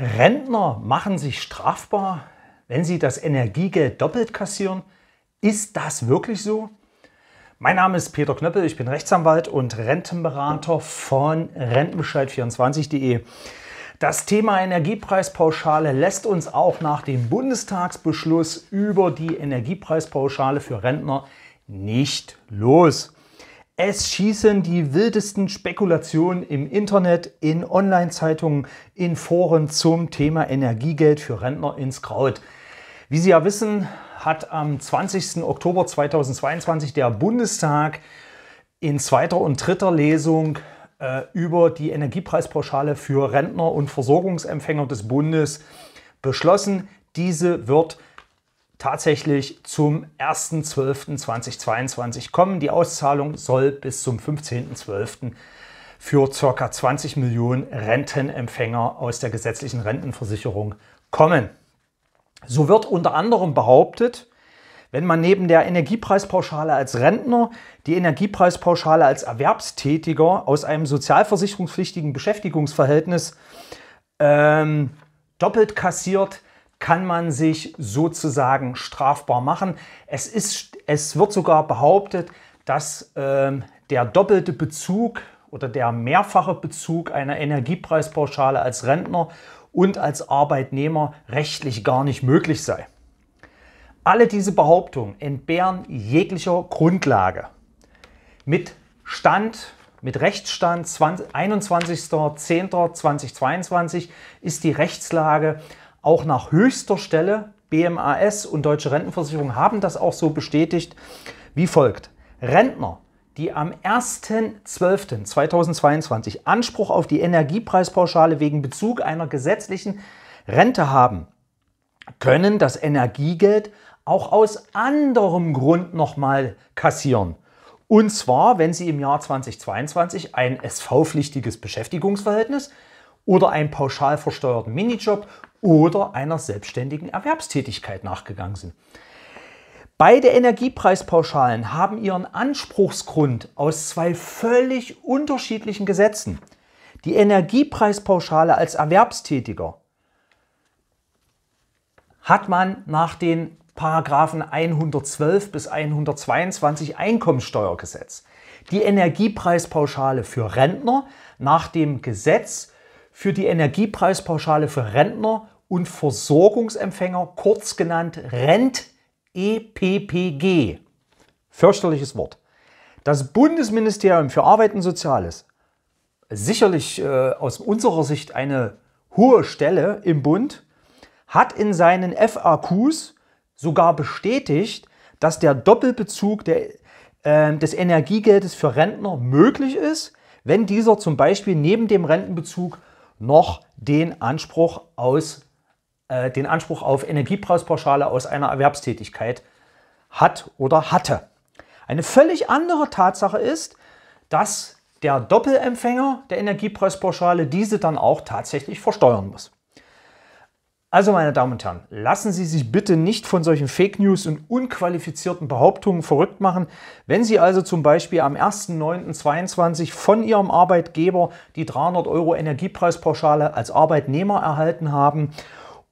Rentner machen sich strafbar, wenn sie das Energiegeld doppelt kassieren. Ist das wirklich so? Mein Name ist Peter Knöppel, ich bin Rechtsanwalt und Rentenberater von rentenbescheid24.de. Das Thema Energiepreispauschale lässt uns auch nach dem Bundestagsbeschluss über die Energiepreispauschale für Rentner nicht los. Es schießen die wildesten Spekulationen im Internet, in Online-Zeitungen, in Foren zum Thema Energiegeld für Rentner ins Kraut. Wie Sie ja wissen, hat am 20. Oktober 2022 der Bundestag in zweiter und dritter Lesung äh, über die Energiepreispauschale für Rentner und Versorgungsempfänger des Bundes beschlossen. Diese wird tatsächlich zum 1.12.2022 kommen. Die Auszahlung soll bis zum 15.12 für ca. 20 Millionen Rentenempfänger aus der gesetzlichen Rentenversicherung kommen. So wird unter anderem behauptet, wenn man neben der Energiepreispauschale als Rentner die Energiepreispauschale als Erwerbstätiger aus einem sozialversicherungspflichtigen Beschäftigungsverhältnis ähm, doppelt kassiert, kann man sich sozusagen strafbar machen. Es, ist, es wird sogar behauptet, dass äh, der doppelte Bezug oder der mehrfache Bezug einer Energiepreispauschale als Rentner und als Arbeitnehmer rechtlich gar nicht möglich sei. Alle diese Behauptungen entbehren jeglicher Grundlage. Mit Stand, mit Rechtsstand 21.10.2022 ist die Rechtslage auch nach höchster Stelle. BMAS und Deutsche Rentenversicherung haben das auch so bestätigt wie folgt. Rentner, die am 1.12.2022 Anspruch auf die Energiepreispauschale wegen Bezug einer gesetzlichen Rente haben, können das Energiegeld auch aus anderem Grund nochmal kassieren. Und zwar, wenn Sie im Jahr 2022 ein SV-pflichtiges Beschäftigungsverhältnis oder einen pauschal versteuerten Minijob oder einer selbstständigen Erwerbstätigkeit nachgegangen sind. Beide Energiepreispauschalen haben ihren Anspruchsgrund aus zwei völlig unterschiedlichen Gesetzen. Die Energiepreispauschale als Erwerbstätiger hat man nach den Paragraphen 112 bis 122 Einkommensteuergesetz. Die Energiepreispauschale für Rentner nach dem Gesetz für die Energiepreispauschale für Rentner und Versorgungsempfänger, kurz genannt RENT EPPG. Fürchterliches Wort. Das Bundesministerium für Arbeit und Soziales, sicherlich äh, aus unserer Sicht eine hohe Stelle im Bund, hat in seinen FAQs sogar bestätigt, dass der Doppelbezug der, äh, des Energiegeldes für Rentner möglich ist, wenn dieser zum Beispiel neben dem Rentenbezug noch den Anspruch, aus, äh, den Anspruch auf Energiepreispauschale aus einer Erwerbstätigkeit hat oder hatte. Eine völlig andere Tatsache ist, dass der Doppelempfänger der Energiepreispauschale diese dann auch tatsächlich versteuern muss. Also, meine Damen und Herren, lassen Sie sich bitte nicht von solchen Fake News und unqualifizierten Behauptungen verrückt machen. Wenn Sie also zum Beispiel am 1.9.22 von Ihrem Arbeitgeber die 300 Euro Energiepreispauschale als Arbeitnehmer erhalten haben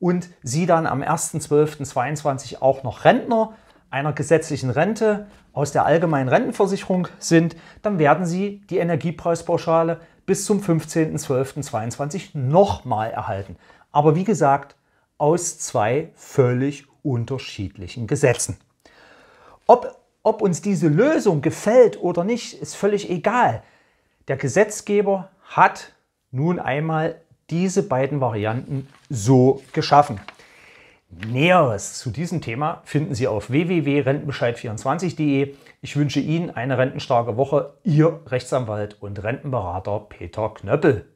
und Sie dann am 1.12.22 auch noch Rentner einer gesetzlichen Rente aus der allgemeinen Rentenversicherung sind, dann werden Sie die Energiepreispauschale bis zum 15.12.22 nochmal erhalten. Aber wie gesagt, aus zwei völlig unterschiedlichen Gesetzen. Ob, ob uns diese Lösung gefällt oder nicht, ist völlig egal. Der Gesetzgeber hat nun einmal diese beiden Varianten so geschaffen. Näheres zu diesem Thema finden Sie auf www.rentenbescheid24.de. Ich wünsche Ihnen eine rentenstarke Woche. Ihr Rechtsanwalt und Rentenberater Peter Knöppel.